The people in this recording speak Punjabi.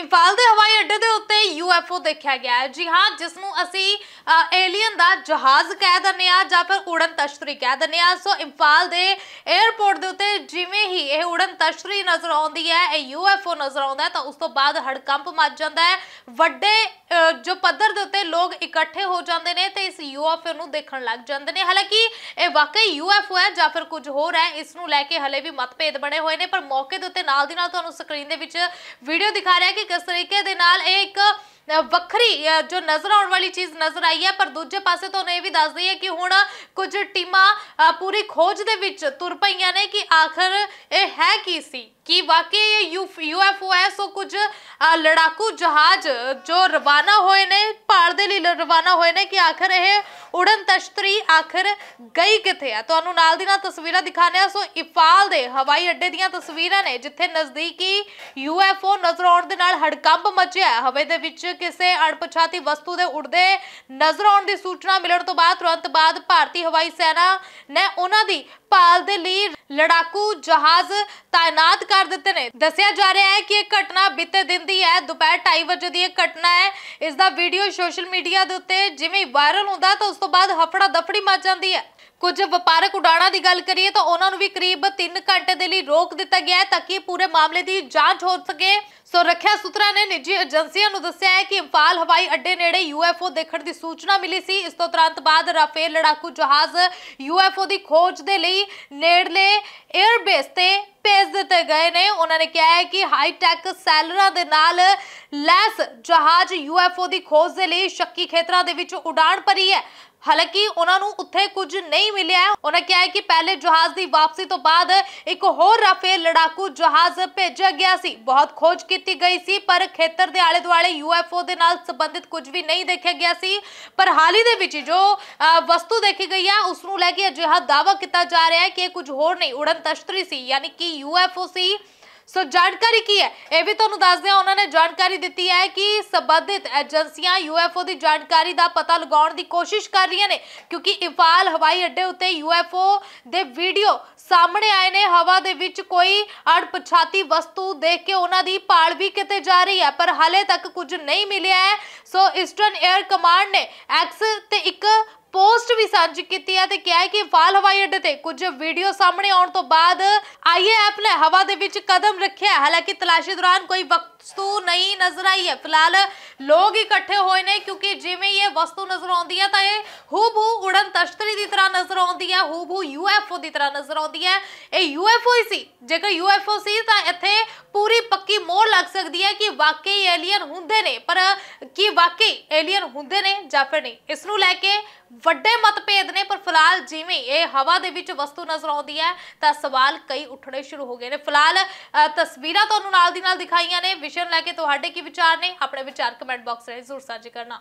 ਇੰਫਾਲ ਦੇ ਹਵਾਈ ਅੱਡੇ ਦੇ ਉੱਤੇ ਯੂਐਫਓ ਦੇਖਿਆ ਗਿਆ ਹੈ ਜੀ ਹਾਂ ਜਿਸ ਨੂੰ ਅਸੀਂ ਏਲੀਅਨ ਦਾ ਜਹਾਜ਼ ਕਹਿ ਦਨੇ ਆ ਜਾਂ ਫਿਰ ਉਡਨ ਤਸ਼ਤਰੀ ਕਹਿ ਦਨੇ ਆ ਸੋ ਇੰਫਾਲ ਦੇ 에어ਪੋਰਟ ਦੇ ਉੱਤੇ ਜਿਵੇਂ ਹੀ ਇਹ ਉਡਨ ਤਸ਼ਤਰੀ ਨਜ਼ਰ ਆਉਂਦੀ ਹੈ ਇਹ ਯੂਐਫਓ ਨਜ਼ਰ ਆਉਂਦਾ ਤਾਂ ਉਸ ਤੋਂ ਬਾਅਦ ਹੜਕੰਪ ਮੱਚ ਜਾਂਦਾ ਹੈ ਵੱਡੇ ਜੋ ਪੱਧਰ ਦੇ ਉੱਤੇ ਲੋਕ ਇਕੱਠੇ ਹੋ ਜਾਂਦੇ ਨੇ ਤੇ ਇਸ ਯੂਐਫਓ ਨੂੰ ਦੇਖਣ ਲੱਗ ਜਾਂਦੇ ਨੇ ਹਾਲਾਂਕਿ ਇਹ ਵਾਕਈ ਯੂਐਫਓ ਹੈ ਜਾਂ ਫਿਰ ਕੁਝ ਹੋਰ ਹੈ ਇਸ ਨੂੰ ਲੈ ਕੇ ਹਲੇ ਵੀ ਮਤਭੇਦ ਬਣੇ ਹੋਏ ਨੇ ਪਰ ਮੌਕੇ ਦੇ ਉੱਤੇ ਨਾਲ ਦੀ ਨਾਲ ਤੁਹਾਨੂੰ ਸਕਰੀਨ ਦੇ ਵਿੱਚ ਵੀਡੀਓ ਦਿਖਾ ਰਿਹਾ ਕਿ ਇੱਕ ਤਰੀਕੇ ਦੇ ਨਾਲ ਇਹ ਇੱਕ ਵੱਖਰੀ ਜੋ ਨਜ਼ਰ ਆਉਣ ਵਾਲੀ ਚੀਜ਼ ਨਜ਼ਰ ਆਈ ਹੈ ਪਰ ਦੂਜੇ ਪਾਸੇ ਤੋਂ ਇਹ ਵੀ ਦੱਸ ਦਈਏ ਕਿ ਹੁਣ ਕੁਝ ਟੀਮਾਂ ਪੂਰੀ ਖੋਜ ਦੇ ਵਿੱਚ ਤੁਰ ਪਈਆਂ ਨੇ ਕਿ ਆਖਰ ਇਹ ਹੈ ਕੀ ਸੀ ਕਿ ਵਾਕਈ ਇਹ ਯੂਐਫਓ ਹੈ ਸੋ ਕੁਝ ਲੜਾਕੂ ਜਹਾਜ਼ ਜੋ ਰਵਾਨਾ ਹੋਏ ਨੇ ਭਾਰ ਦੇ ਲਈ ਰਵਾਨਾ ਹੋਏ ਨੇ ਕਿ ਆਖਰ ਇਹ ਉਡਨ ਤਸ਼ਤਰੀ ਆਖਰ ਗਈ ਕਿੱਥੇ ਆ ਤੁਹਾਨੂੰ ਨਾਲ ਦੀ ਨਾਲ ਤਸਵੀਰਾਂ ਦਿਖਾਣੇ ਆ ਸੋ ਇਫਾਲ ਦੇ ਹਵਾਈ ਅੱਡੇ ਦੀਆਂ ਤਸਵੀਰਾਂ ਨੇ ਜਿੱਥੇ ਨਜ਼ਦੀਕੀ ਯੂਐਫਓ ਨਜ਼ਰ ਆਉਣ ਦੇ ਨਾਲ ਹੜਕੰਪ ਮਚਿਆ ਹਵੇ ਦੇ ਵਿੱਚ ਕਿਸੇ ਅਣਪਛਾਤੀ ਵਸਤੂ ਦੇ ਉੱਡਦੇ ਨਜ਼ਰ ਆਉਣ ਦੀ ਸੂਚਨਾ ਮਿਲਣ ਤੋਂ ਬਾਅਦ ਤੁਰੰਤ ਬਾਅਦ ਭਾਰਤੀ ਹਵਾਈ ਸੈਨਾ ਨੇ ਉਹਨਾਂ ਦੀ ਭਾਲ ਦੇ ਲਈ ਲੜਾਕੂ ਜਹਾਜ਼ ਤਾਇਨਾਤ ਕਰ ਦਿੱਤੇ ਨੇ ਦੱਸਿਆ ਜਾ ਰਿਹਾ ਹੈ ਕਿ ਇਹ ਘਟਨਾ ਬੀਤੇ ਦਿਨ ਦੀ ਹੈ ਦੁਪਹਿਰ 2:30 ਵਜੇ ਦੀ ਇਹ ਘਟਨਾ ਹੈ ਇਸ ਦਾ ਵੀਡੀਓ ਸੋਸ਼ਲ ਮੀਡੀਆ ਦੇ ਉੱਤੇ ਜਿਵੇਂ ਵਾਇਰਲ ਹੁੰਦਾ ਤਾਂ ਉਸ ਤੋਂ ਬਾਅਦ ਹਫੜਾ ਦਫੜੀ ਮਚ ਜਾਂਦੀ ਹੈ ਕੁਝ ਵਪਾਰਕ ਉਡਾਣਾਂ ਦੀ ਗੱਲ ਕਰੀਏ ਤਾਂ ਉਹਨਾਂ ਨੂੰ ਵੀ ਕਰੀਬ 3 ਘੰਟੇ ਦੇ ਲਈ ਰੋਕ ਦਿੱਤਾ ਗਿਆ ਹੈ ਤਾਂ ਕਿ ਪੂਰੇ ਮਾਮਲੇ ਦੀ ਜਾਂਚ ਹੋ ਸਕੇ ਸੋ ਰੱਖਿਆ ਸੂਤਰਾਂ ਨੇ ਨਿੱਜੀ ਏਜੰਸੀਆਂ ਨੂੰ ਦੱਸਿਆ ਹੈ ਕਿ ਇੰਫਾਲ ਹਵਾਈ ਅੱਡੇ ਨੇੜੇ ਯੂਐਫਓ ਦੇਖਣ ਦੀ ਸੂਚਨਾ ਮਿਲੀ ਸੀ ਇਸ ਤੋਂ ਤੁਰੰਤ ਬਾਅਦ ਰਾਫੇਲ ਲੜਾਕੂ ਜਹਾਜ਼ ਯੂਐਫਓ ਦੀ ਖੋਜ ਦੇ ਲਈ ਨੇੜਲੇ 에ਅਰਬੇਸ ਤੇ ਭੇਜ ਦਿੱਤੇ ਗਏ ਨੇ ਉਹਨਾਂ ਨੇ ਕਿਹਾ ਹੈ ਕਿ ਹਾਈ ਟੈਕ ਸੈਲਰਾਂ ਦੇ ਨਾਲ ਲੈਸ ਜਹਾਜ਼ ਯੂਐਫਓ ਦੀ ਖੋਜ ਦੇ ਲਈ ਸ਼ੱਕੀ ਖੇਤਰਾਂ ਦੇ ਵਿੱਚ ਉਡਾਣ ਭਰੀ ਹੈ ਹਾਲਾਂਕਿ ਉਹਨਾਂ ਨੂੰ ਉੱਥੇ ਕੁਝ ਨਹੀਂ ਮਿਲਿਆ ਉਹਨਾਂ ਕਿਹਾ ਹੈ ਕਿ ਪਹਿਲੇ ਜਹਾਜ਼ ਦੀ ਵਾਪਸੀ ਤੋਂ ਬਾਅਦ ਇੱਕ ਹੋਰ ਰਾਫੇਲ ਲੜਾਕੂ ਜਹਾਜ਼ ਭੇਜਿਆ ਗਿਆ ਸੀ ਬਹੁਤ ਖੋਜ ਕੀਤੀ ਗਈ ਸੀ ਪਰ ਖੇਤਰ ਦੇ ਆਲੇ ਦੁਆਲੇ ਯੂਐਫਓ ਦੇ ਨਾਲ ਸੰਬੰਧਿਤ ਕੁਝ ਵੀ ਨਹੀਂ ਦੇਖਿਆ ਗਿਆ ਸੀ ਪਰ ਹਾਲ ਹੀ ਦੇ ਵਿੱਚ ਜੋ ਵਸਤੂ ਦੇਖੀ ਗਈ ਹੈ ਉਸ ਨੂੰ ਲੈ ਕੇ ਅਜਿਹਾ ਦਾਅਵਾ ਕੀਤਾ ਜਾ ਰਿਹਾ ਹੈ ਕਿ ਇਹ ਕੁਝ ਹੋਰ ਨਹੀਂ ਉਡਨ ਤਸ਼ਤਰੀ ਸੀ ਯਾਨੀ ਕਿ ਯੂਐਫਓ ਸੀ ਸੋ ਜਾਣਕਾਰੀ ਕੀ ਹੈ ਇਹ ਵੀ ਤੁਹਾਨੂੰ ਦੱਸਦੇ ਹਾਂ ਉਹਨਾਂ ਨੇ ਜਾਣਕਾਰੀ ਦਿੱਤੀ ਹੈ ਕਿ ਸਬੰਧਿਤ ਏਜੰਸੀਆਂ ਯੂਐਫਓ ਦੀ ਜਾਣਕਾਰੀ ਦਾ ਪਤਾ ਲਗਾਉਣ ਦੀ ਕੋਸ਼ਿਸ਼ ਕਰ ਰਹੀਆਂ ਨੇ ਕਿਉਂਕਿ ਇਫਾਲ ਹਵਾਈ ਅੱਡੇ ਉੱਤੇ ਯੂਐਫਓ ਦੇ ਵੀਡੀਓ ਸਾਹਮਣੇ ਆਏ ਨੇ ਹਵਾ ਦੇ ਵਿੱਚ ਕੋਈ ਅਣਪਛਾਤੀ ਵਸਤੂ ਦੇਖ ਕੇ ਉਹਨਾਂ ਦੀ ਭਾਲ ਵੀ ਕਿਤੇ ਜਾ ਰਹੀ ਹੈ ਪਰ ਹਾਲੇ ਤੱਕ ਕੁਝ ਨਹੀਂ ਮਿਲਿਆ ਹੈ ਸੋ ਈਸਟਰਨ 에ਅਰ ਕਮਾਂਡ ਨੇ ਐਕਸ ਤੇ ਇੱਕ ਵੀ ਸਾਂਝੀ ਕੀਤੀ ਹੈ ਤੇ ਕਿਹਾ ਹੈ ਕਿ ਫਾਲ ਹਵਾਈ ਅੱਡੇ ਤੇ ਕੁਝ ਵੀਡੀਓ ਸਾਹਮਣੇ ਆਉਣ ਤੋਂ ਬਾਅਦ ਆਈਏਐਫ ਨੇ ਹਵਾ ਦੇ ਵਿੱਚ ਕਦਮ ਰੱਖਿਆ ਹਾਲਾਂਕਿ ਤਲਾਸ਼ੀ ਦੌਰਾਨ ਕੋਈ ਵਸਤੂ ਨਹੀਂ ਨਜ਼ਰ ਆਈ ਹੈ ਫਿਲਹਾਲ ਲੋਕ ਇਕੱਠੇ ਹੋਏ ਨੇ ਕਿਉਂਕਿ ਜਿਵੇਂ ਇਹ ਵਸਤੂ ਨਜ਼ਰ ਆਉਂਦੀ ਹੈ ਤਾਂ ਇਹ ਹੂਬੂ ਉਡਨ ਤਸ਼ਤਰੀ ਦੀ ਤਰ੍ਹਾਂ ਨਜ਼ਰ ਆਉਂਦੀ ਹੈ ਹੂਬੂ ਯੂਐਫਓ ਦੀ ਤਰ੍ਹਾਂ ਨਜ਼ਰ ਆਉਂਦੀ ਹੈ ਇਹ ਯੂਐਫਓ ਸੀ ਜੇਕਰ ਯੂਐਫਓ ਸੀ ਤਾਂ ਇੱਥੇ ਪੂਰੀ ਪੱਕੀ ਮੋਹ ਲੱਗ ਸਕਦੀ ਹੈ ਕਿ ਵਾਕਈ ਏਲੀਅਨ ਹੁੰਦੇ ਨੇ ਪਰ ਕੀ ਵਾਕਈ ਏਲੀਅਨ ਹੁੰਦੇ ਨੇ ਜਾਂ ਫਿਰ ਨਹੀਂ ਇਸ ਨੂੰ ਲੈ ਕੇ ਵੱਡੇ ਮਤਭੇਦ ਨੇ ਪਰ ਫਿਲਹਾਲ ਜਿਵੇਂ ਇਹ ਹਵਾ ਦੇ ਵਿੱਚ ਵਸਤੂ ਨਜ਼ਰ ਆਉਂਦੀ ਹੈ ਤਾਂ ਸਵਾਲ ਕਈ ਉੱਠਣੇ ਸ਼ੁਰੂ ਹੋ ਗਏ ਨੇ ਫਿਲਹਾਲ ਤਸਵੀਰਾਂ ਤੁਹਾਨੂੰ ਨਾਲ ਦੀ ਨਾਲ ਦਿਖਾਈਆਂ ਨੇ ਵਿਸ਼ੇ ਲੈ ਕੇ ਤੁਹਾਡੇ ਕੀ ਵਿਚਾਰ ਨੇ ਆਪਣੇ ਵਿਚਾਰ ਕਮੈਂਟ ਬਾਕਸ ਰਾਹੀਂ ਜ਼ਰੂਰ ਸਾਂਝੇ ਕਰਨਾ